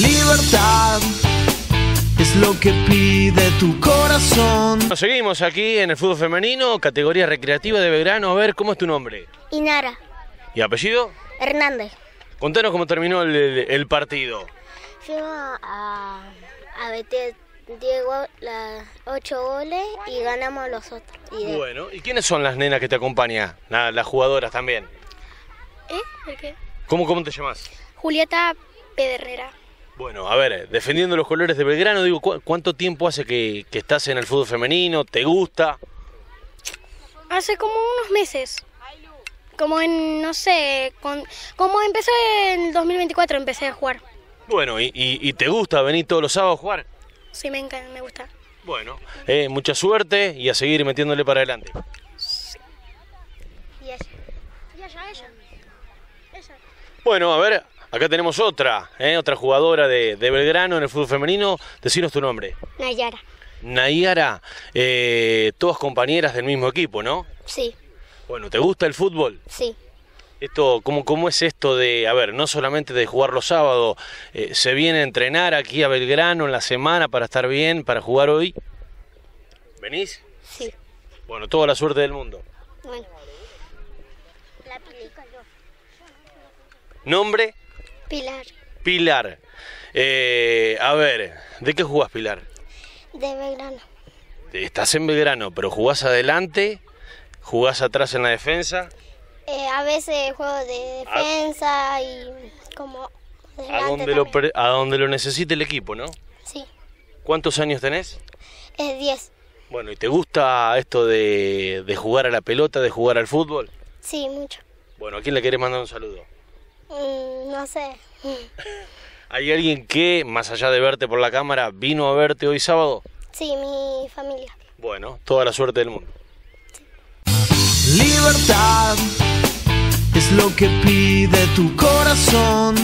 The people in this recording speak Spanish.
Libertad es lo que pide tu corazón. Nos seguimos aquí en el fútbol femenino, categoría recreativa de Belgrano. A ver, ¿cómo es tu nombre? Inara. ¿Y apellido? Hernández. Contanos cómo terminó el, partido. Fui a, a meter Diego las 8 goles y ganamos los otros. bueno, ¿y quiénes son las nenas que te acompañan? las jugadoras también. ¿Eh? ¿Por qué? ¿Cómo, te llamas? Julieta Pedrera. Bueno, a ver, eh, defendiendo los colores de Belgrano, digo, ¿cuánto tiempo hace que, estás en el fútbol femenino? ¿Te gusta? Hace como unos meses. Como en, no sé, como empecé en 2024, empecé a jugar. Bueno, ¿y, te gusta venir todos los sábados a jugar? Sí, me encanta, me gusta. Bueno, eh, mucha suerte y a seguir metiéndole para adelante. Sí. Y Y ella. Bueno, a ver, Acá tenemos otra, ¿eh? otra jugadora de, Belgrano en el fútbol femenino. Decinos tu nombre. Nayara. Nayara, eh, todas compañeras del mismo equipo, ¿no? Sí. Bueno, ¿te gusta el fútbol? Sí. Esto, ¿cómo, es esto de, a ver, no solamente de jugar los sábados, eh, se viene a entrenar aquí a Belgrano en la semana para estar bien, para jugar hoy? ¿Venís? Sí. Bueno, toda la suerte del mundo. Bueno. La ¿Nombre? Pilar. Pilar. Eh, a ver, ¿de qué jugás, Pilar? De Belgrano. Estás en Belgrano, pero jugás adelante, jugás atrás en la defensa. Eh, a veces juego de defensa y como... A donde, lo, a donde lo necesite el equipo, ¿no? Sí. ¿Cuántos años tenés? Es eh, 10. Bueno, ¿y te gusta esto de, de jugar a la pelota, de jugar al fútbol? Sí, mucho. Bueno, ¿a quién le querés mandar un saludo? Mm, no sé. ¿Hay alguien que, más allá de verte por la cámara, vino a verte hoy sábado? Sí, mi familia. Bueno, toda la suerte del mundo. Libertad es lo que pide tu corazón.